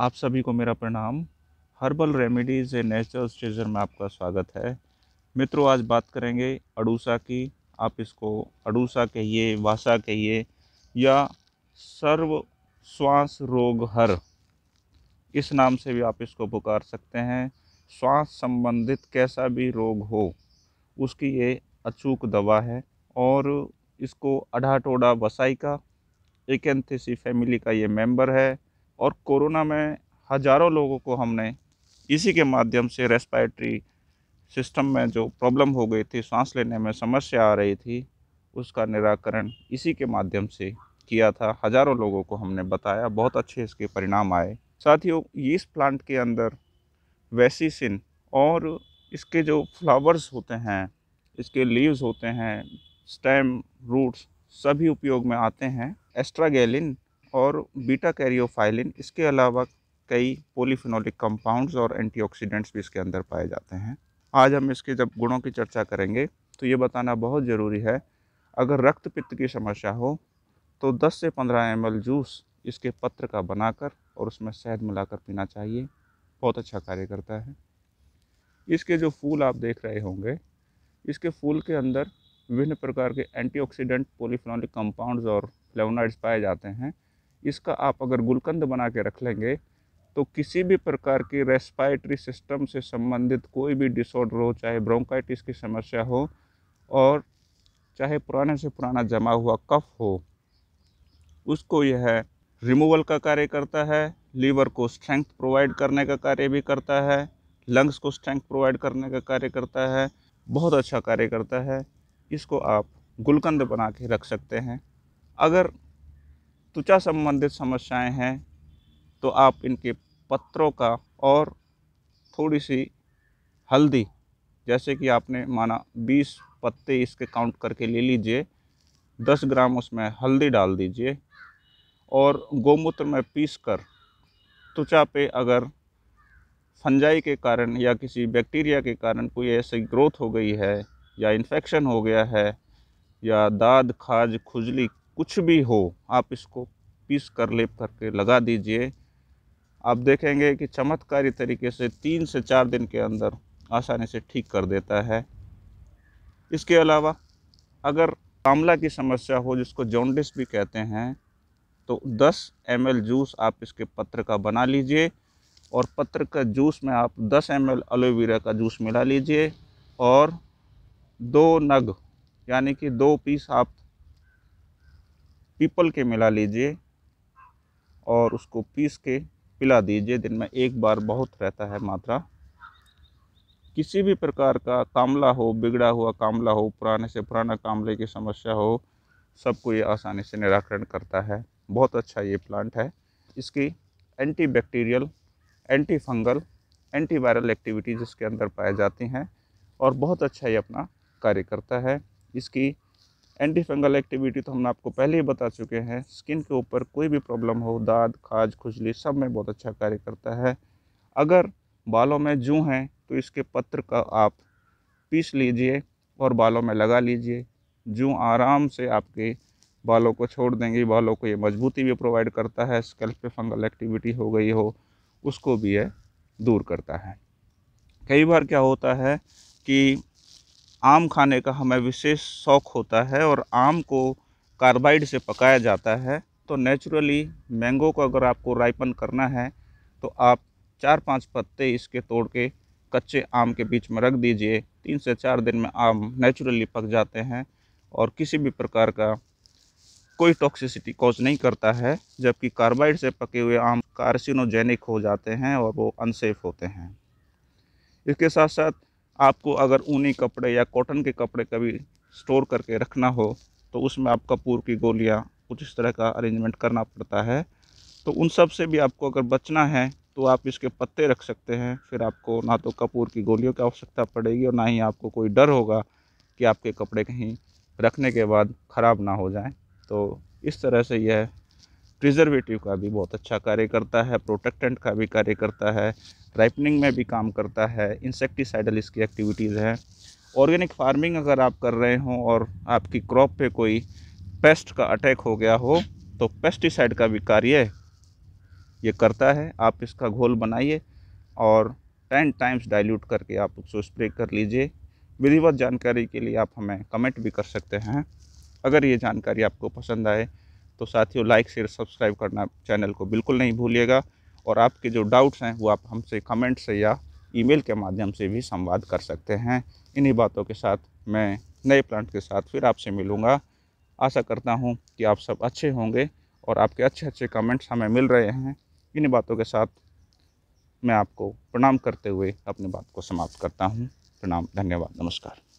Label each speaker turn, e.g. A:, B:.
A: आप सभी को मेरा प्रणाम हर्बल रेमेडीज़ ए नेचुरल स्टेजर में आपका स्वागत है मित्रों आज बात करेंगे अड़ूसा की आप इसको अड़ूसा कहिए वासा कहिए या सर्व श्वास रोग हर इस नाम से भी आप इसको पुकार सकते हैं श्वास संबंधित कैसा भी रोग हो उसकी ये अचूक दवा है और इसको अढ़ा टोडा वसाई का एक फैमिली का ये मेंबर है और कोरोना में हज़ारों लोगों को हमने इसी के माध्यम से रेस्पायरेटरी सिस्टम में जो प्रॉब्लम हो गई थी सांस लेने में समस्या आ रही थी उसका निराकरण इसी के माध्यम से किया था हज़ारों लोगों को हमने बताया बहुत अच्छे इसके परिणाम आए साथियों इस प्लांट के अंदर वैसीसिन और इसके जो फ्लावर्स होते हैं इसके लीव्स होते हैं स्टेम रूट्स सभी उपयोग में आते हैं एस्ट्रागेलिन और बीटा कैरियोफाइलिन इसके अलावा कई पोलीफिनोलिक कंपाउंड्स और एंटीऑक्सीडेंट्स भी इसके अंदर पाए जाते हैं आज हम इसके जब गुणों की चर्चा करेंगे तो ये बताना बहुत ज़रूरी है अगर रक्त पित्त की समस्या हो तो 10 से 15 एम जूस इसके पत्र का बनाकर और उसमें शहद मिलाकर पीना चाहिए बहुत अच्छा कार्य करता है इसके जो फूल आप देख रहे होंगे इसके फूल के अंदर विभिन्न प्रकार के एंटीऑक्सीडेंट पोलिफिनॉलिक कंपाउंड्स और फ्लेवनाइड्स पाए जाते हैं इसका आप अगर गुलकंद बना के रख लेंगे तो किसी भी प्रकार की रेस्पायटरी सिस्टम से संबंधित कोई भी डिसऑर्डर हो चाहे ब्रोंकाइटिस की समस्या हो और चाहे पुराने से पुराना जमा हुआ कफ हो उसको यह रिमूवल का कार्य करता है लीवर को स्ट्रेंथ प्रोवाइड करने का कार्य भी करता है लंग्स को स्ट्रेंथ प्रोवाइड करने का कार्य करता है बहुत अच्छा कार्य करता है इसको आप गुलकंद बना के रख सकते हैं अगर त्वचा संबंधित समस्याएं हैं तो आप इनके पत्रों का और थोड़ी सी हल्दी जैसे कि आपने माना 20 पत्ते इसके काउंट करके ले लीजिए 10 ग्राम उसमें हल्दी डाल दीजिए और गोमूत्र में पीस कर त्वचा पे अगर फंजाई के कारण या किसी बैक्टीरिया के कारण कोई ऐसी ग्रोथ हो गई है या इन्फेक्शन हो गया है या दाद खाज खुजली कुछ भी हो आप इसको पीस कर लेप करके लगा दीजिए आप देखेंगे कि चमत्कारी तरीके से तीन से चार दिन के अंदर आसानी से ठीक कर देता है इसके अलावा अगर आंवला की समस्या हो जिसको जॉन्डिस भी कहते हैं तो 10 एम जूस आप इसके पत्र का बना लीजिए और पत्र का जूस में आप 10 एम एलोवेरा का जूस मिला लीजिए और दो नग यानी कि दो पीस आप पीपल के मिला लीजिए और उसको पीस के पिला दीजिए दिन में एक बार बहुत रहता है मात्रा किसी भी प्रकार का कामला हो बिगड़ा हुआ कामला हो पुराने से पुराना कामले की समस्या हो सबको ये आसानी से निराकरण करता है बहुत अच्छा ये प्लांट है इसकी anti bacterial anti fungal anti viral activities इसके अंदर पाए जाती हैं और बहुत अच्छा ये अपना कार्य करता है इसकी एंटी फंगल एक्टिविटी तो हम आपको पहले ही बता चुके हैं स्किन के ऊपर कोई भी प्रॉब्लम हो दाद खाज खुजली सब में बहुत अच्छा कार्य करता है अगर बालों में जू हैं तो इसके पत्र का आप पीस लीजिए और बालों में लगा लीजिए जू आराम से आपके बालों को छोड़ देंगे बालों को ये मजबूती भी प्रोवाइड करता है स्कल्प पे फंगल एक्टिविटी हो गई हो उसको भी ये दूर करता है कई बार क्या होता है कि आम खाने का हमें विशेष शौक़ होता है और आम को कार्बाइड से पकाया जाता है तो नेचुरली मैंगो को अगर आपको राइपन करना है तो आप चार पांच पत्ते इसके तोड़ के कच्चे आम के बीच में रख दीजिए तीन से चार दिन में आम नेचुरली पक जाते हैं और किसी भी प्रकार का कोई टॉक्सिसिटी कॉज नहीं करता है जबकि कार्बाइड से पके हुए आम कार्सिनोजेनिक हो जाते हैं और वो अनसेफ होते हैं इसके साथ साथ आपको अगर ऊनी कपड़े या कॉटन के कपड़े कभी स्टोर करके रखना हो तो उसमें आप कपूर की गोलियाँ कुछ इस तरह का अरेंजमेंट करना पड़ता है तो उन सब से भी आपको अगर बचना है तो आप इसके पत्ते रख सकते हैं फिर आपको ना तो कपूर की गोलियों की आवश्यकता पड़ेगी और ना ही आपको कोई डर होगा कि आपके कपड़े कहीं रखने के बाद ख़राब ना हो जाएं तो इस तरह से यह प्रिजर्वेटिव का भी बहुत अच्छा कार्य करता है प्रोटेक्टेंट का भी कार्य करता है राइपनिंग में भी काम करता है इंसेक्टिसाइडल इसकी एक्टिविटीज़ हैं ऑर्गेनिक फार्मिंग अगर आप कर रहे हों और आपकी क्रॉप पे कोई पेस्ट का अटैक हो गया हो तो पेस्टिसाइड का भी कार्य ये करता है आप इसका घोल बनाइए और टेन टाइम्स डाइल्यूट करके आप उसको स्प्रे कर लीजिए विधिवत जानकारी के लिए आप हमें कमेंट भी कर सकते हैं अगर ये जानकारी आपको पसंद आए तो साथियों लाइक शेयर सब्सक्राइब करना चैनल को बिल्कुल नहीं भूलिएगा और आपके जो डाउट्स हैं वो आप हमसे कमेंट से या ईमेल के माध्यम से भी संवाद कर सकते हैं इन्हीं बातों के साथ मैं नए प्लांट के साथ फिर आपसे मिलूँगा आशा करता हूँ कि आप सब अच्छे होंगे और आपके अच्छे अच्छे कमेंट्स हमें मिल रहे हैं इन्हीं बातों के साथ मैं आपको प्रणाम करते हुए अपनी बात को समाप्त करता हूँ प्रणाम धन्यवाद नमस्कार